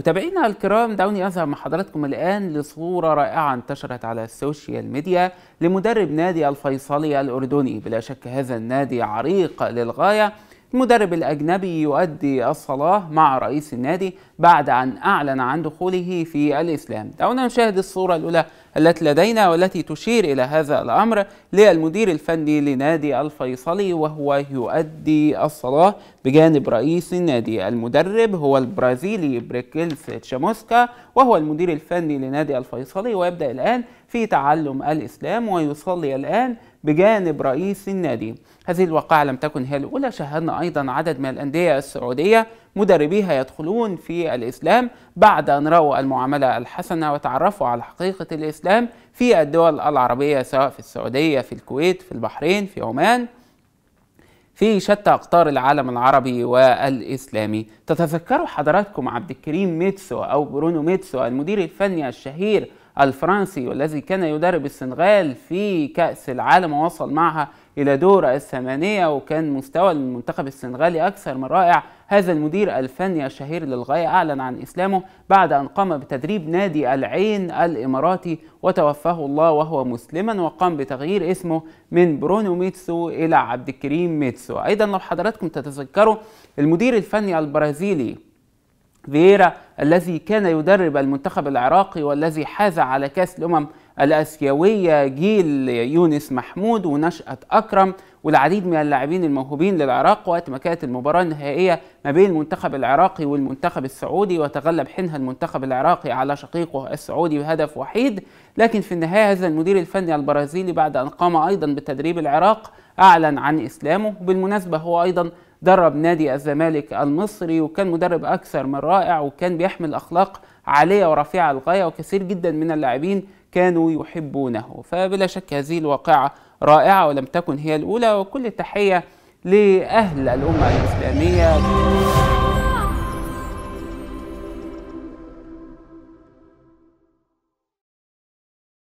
متابعينا الكرام دعوني اذهب مع حضراتكم الان لصوره رائعه انتشرت على السوشيال ميديا لمدرب نادي الفيصلي الاردني بلا شك هذا النادي عريق للغايه المدرب الأجنبي يؤدي الصلاة مع رئيس النادي بعد أن أعلن عن دخوله في الإسلام دعونا نشاهد الصورة الأولى التي لدينا والتي تشير إلى هذا الأمر للمدير الفني لنادي الفيصلي وهو يؤدي الصلاة بجانب رئيس النادي المدرب هو البرازيلي بريكيلس تشاموسكا وهو المدير الفني لنادي الفيصلي ويبدأ الآن في تعلم الإسلام ويصلي الآن بجانب رئيس النادي هذه الواقعة لم تكن هي الأولى شهدنا أيضا عدد من الأندية السعودية مدربيها يدخلون في الإسلام بعد أن رأوا المعاملة الحسنة وتعرفوا على حقيقة الإسلام في الدول العربية سواء في السعودية في الكويت في البحرين في عمان في شتى أقطار العالم العربي والإسلامي تتذكروا حضراتكم عبد الكريم ميتسو أو برونو ميتسو المدير الفني الشهير الفرنسي والذي كان يدرب السنغال في كأس العالم ووصل معها إلى دور الثمانية وكان مستوى المنتخب السنغالي أكثر من رائع هذا المدير الفني الشهير للغاية أعلن عن إسلامه بعد أن قام بتدريب نادي العين الإماراتي وتوفاه الله وهو مسلما وقام بتغيير اسمه من برونو ميتسو إلى عبد الكريم ميتسو أيضا لو حضراتكم تتذكروا المدير الفني البرازيلي فييرا الذي كان يدرب المنتخب العراقي والذي حاز على كأس الأمم الآسيوية جيل يونس محمود ونشأة أكرم والعديد من اللاعبين الموهوبين للعراق وقت ما كانت المباراة النهائية ما بين المنتخب العراقي والمنتخب السعودي وتغلب حينها المنتخب العراقي على شقيقه السعودي بهدف وحيد لكن في النهاية هذا المدير الفني البرازيلي بعد أن قام أيضا بتدريب العراق أعلن عن إسلامه بالمناسبة هو أيضا درب نادي الزمالك المصري وكان مدرب أكثر من رائع وكان بيحمل أخلاق عالية ورفيعة للغايه وكثير جدا من اللاعبين كانوا يحبونه فبلا شك هذه الواقعة رائعة ولم تكن هي الأولى وكل التحية لأهل الأمة الإسلامية